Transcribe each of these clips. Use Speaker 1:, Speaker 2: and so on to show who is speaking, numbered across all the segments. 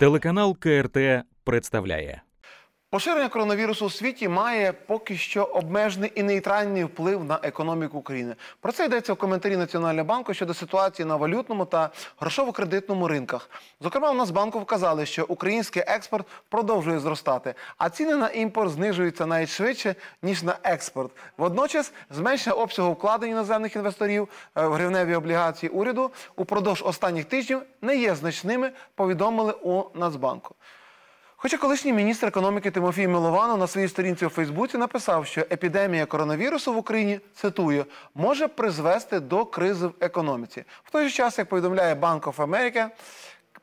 Speaker 1: Телеканал КРТ представляє. Поширення коронавірусу у світі має поки що обмежений і нейтральний вплив на економіку України. Про це йдеться в коментарі Національного банку щодо ситуації на валютному та грошово-кредитному ринках. Зокрема, у нас банку вказали, що український експорт продовжує зростати, а ціни на імпорт знижуються навіть швидше ніж на експорт. Водночас зменшення обсягу вкладень іноземних інвесторів е, в гривневі облігації уряду упродовж останніх тижнів не є значними. Повідомили у Нацбанку. Хоча колишній міністр економіки Тимофій Милованов на своїй сторінці у Фейсбуці написав, що епідемія коронавірусу в Україні цитую може призвести до кризи в економіці. В той же час, як повідомляє Bank of America,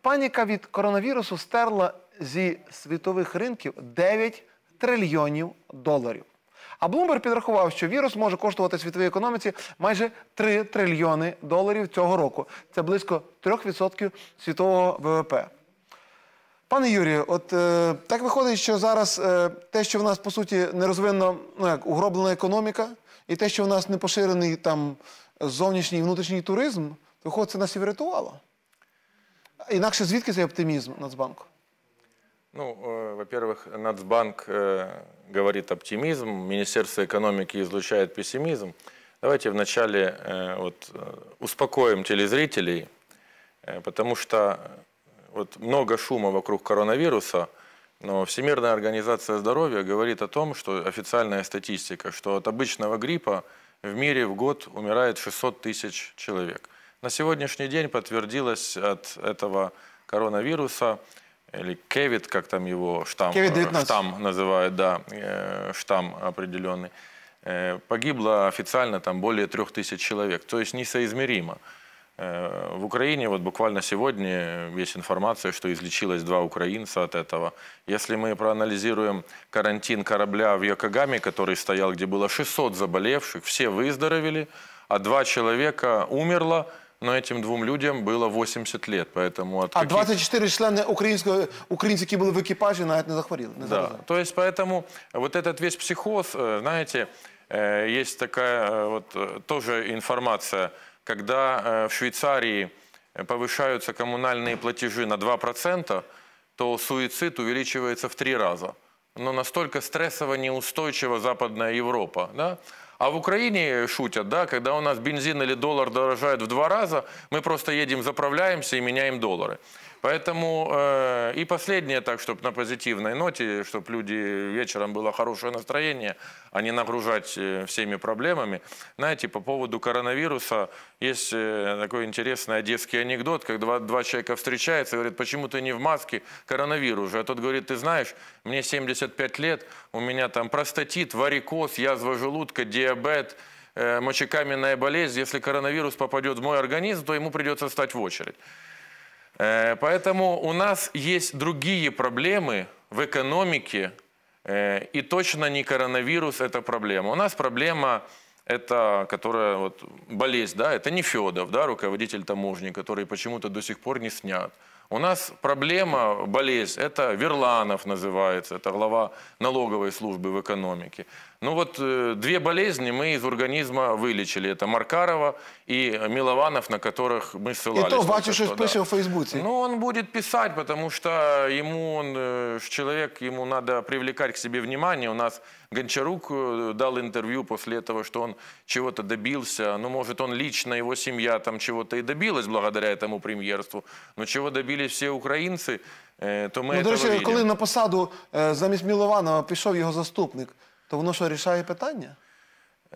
Speaker 1: паніка від коронавірусу стерла зі світових ринків 9 трильйонів доларів. А Блумберг підрахував, що вірус може коштувати світовій економіці майже 3 трильйони доларів цього року. Це близько 3% світового ВВП. Пане Юрію, от е, так виходить, що зараз е, те, що в нас по суті нерозвинна ну як угроблена економіка, і те, що в нас не поширений там зовнішній і внутрішній туризм, то виходить, це нас і врятувало. Інакше звідки цей оптимізм Нацбанку?
Speaker 2: Ну, э, во-первых, Нацбанк э, говорит оптимизм, Министерство экономики излучает пессимизм. Давайте вначале э, вот, э, успокоим телезрителей, э, потому что вот много шума вокруг коронавируса, но Всемирная организация здоровья говорит о том, что официальная статистика, что от обычного гриппа в мире в год умирает 600 тысяч человек. На сегодняшний день подтвердилось от этого коронавируса, или кевид, как там его штамм, штамм называют, да, э, штамм определенный, э, погибло официально там более 3000 человек, то есть несоизмеримо. Э, в Украине вот буквально сегодня есть информация, что излечилось два украинца от этого. Если мы проанализируем карантин корабля в Йокогаме, который стоял, где было 600 заболевших, все выздоровели, а два человека умерло, но этим двум людям было 80 лет, поэтому... От а 24
Speaker 1: члена украинского, украинцы, которые были в экипаже, на это не захворели. Не
Speaker 2: да, то есть поэтому вот этот весь психоз, э, знаете, э, есть такая вот тоже информация, когда э, в Швейцарии э, повышаются коммунальные платежи на 2%, то суицид увеличивается в три раза. Но ну, настолько стрессово неустойчива Западная Европа. Да? А в Украине шутят, да, когда у нас бензин или доллар дорожает в два раза, мы просто едем, заправляемся и меняем доллары. Поэтому э, и последнее так, чтобы на позитивной ноте, чтобы люди вечером было хорошее настроение, а не нагружать э, всеми проблемами. Знаете, по поводу коронавируса есть э, такой интересный одесский анекдот, как два, два человека встречаются и говорят, почему ты не в маске, коронавирус же. А тот говорит, ты знаешь, мне 75 лет, у меня там простатит, варикоз, язва желудка, диабет, э, мочекаменная болезнь. Если коронавирус попадет в мой организм, то ему придется стать в очередь. Э, поэтому у нас есть другие проблемы в экономике, э, и точно не коронавирус это проблема. У нас проблема это, которая вот, болезнь, да, это не Федов, да, руководитель таможни, который почему-то до сих пор не снят. У нас проблема, болезнь, это Верланов называется, это глава налоговой службы в экономике. Ну вот э, две болезни мы из организма вылечили. Это Маркарова и Милованов, на которых мы ссылались. И то батюшка что, пишет в Фейсбуке. Ну он будет писать, потому что ему он, э, человек, ему надо привлекать к себе внимание. У нас Гончарук э, дал интервью после этого, что он чего-то добился. Ну может он лично, его семья там чего-то и добилась благодаря этому премьерству. Но чего добились трудились все украинцы, е, то мы ну, до речі, коли на
Speaker 1: посаду е, замість Мілованова пішов його заступник, то воно що рішає питання?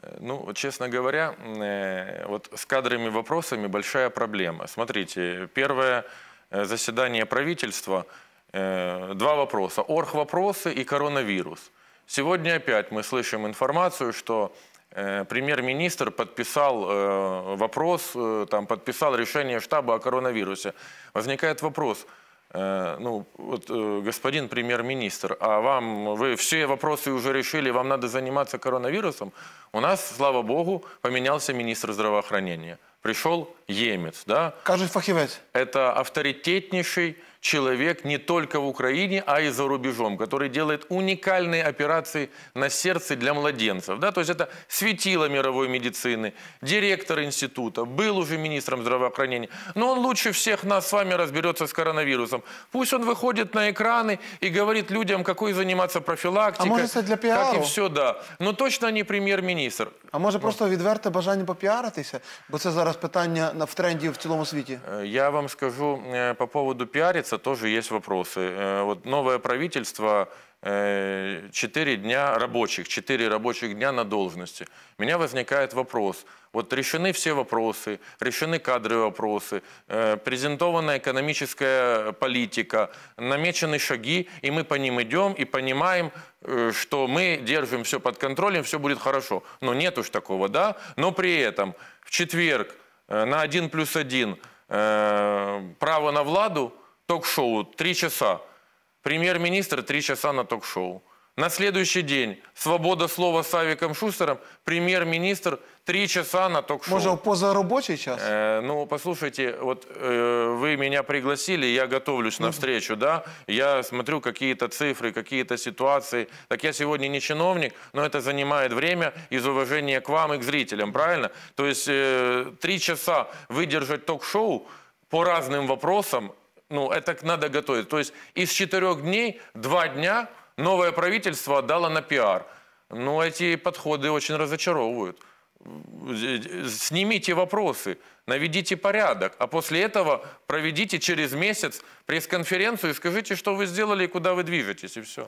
Speaker 2: Е, ну, честно говоря, э, вот е, с кадровыми вопросами большая проблема. Смотрите, первое э, заседание правительства, два вопроса. Орг-вопросы и коронавирус. Сегодня опять мы слышим информацию, что Э, премьер-министр подписал э, вопрос, э, там, подписал решение штаба о коронавирусе. Возникает вопрос, ну, вот, господин премьер-министр, а вам, вы все вопросы уже решили, вам надо заниматься коронавирусом? У нас, слава богу, поменялся министр здравоохранения. Пришел Емец, да?
Speaker 1: Кажуть фахивец.
Speaker 2: Это авторитетнейший человек не только в Украине, а и за рубежом, который делает уникальные операции на сердце для младенцев. Да? То есть это светило мировой медицины, директор института, был уже министром здравоохранения. Но он лучше всех нас с вами разберется с коронавирусом. Пусть он выходит на экраны и говорит людям, какой заниматься профилактикой. А может для пиару? Как и все, да. Но точно не премьер-министр.
Speaker 1: А може просто відверте бажання попіаритися? Бо це зараз питання в тренді в цілому світі.
Speaker 2: Я вам скажу по поводу пиариться. Касается, тоже есть вопросы. Э, вот новое правительство 4 э, дня рабочих, 4 рабочих дня на должности. У меня возникает вопрос. Вот решены все вопросы, решены кадровые вопросы, э, презентована экономическая политика, намечены шаги, и мы по ним идем и понимаем, что мы держим все под контролем, все будет хорошо. Но нет уж такого, да? Но при этом в четверг на один плюс один право на владу – ток-шоу три часа. Премьер-министр три часа на ток-шоу. На следующий день свобода слова с Авіком Шустером, Премьер-министр три часа на ток-шоу. Может, поза позаробочий час? Э, ну, послушайте, вот э, вы меня пригласили, я готовлюсь на встречу, да? Я смотрю какие-то цифры, какие-то ситуации. Так я сегодня не чиновник, но это занимает время из уважения к вам и к зрителям, правильно? То есть э, три часа выдержать ток-шоу по разным вопросам ну, это надо готовить. То есть из четырех дней два дня новое правительство отдало на пиар. Но ну, эти подходы очень разочаровывают. Снимите вопросы, наведите порядок, а после этого проведите через месяц пресс-конференцию и скажите, что вы сделали и куда вы движетесь, и все.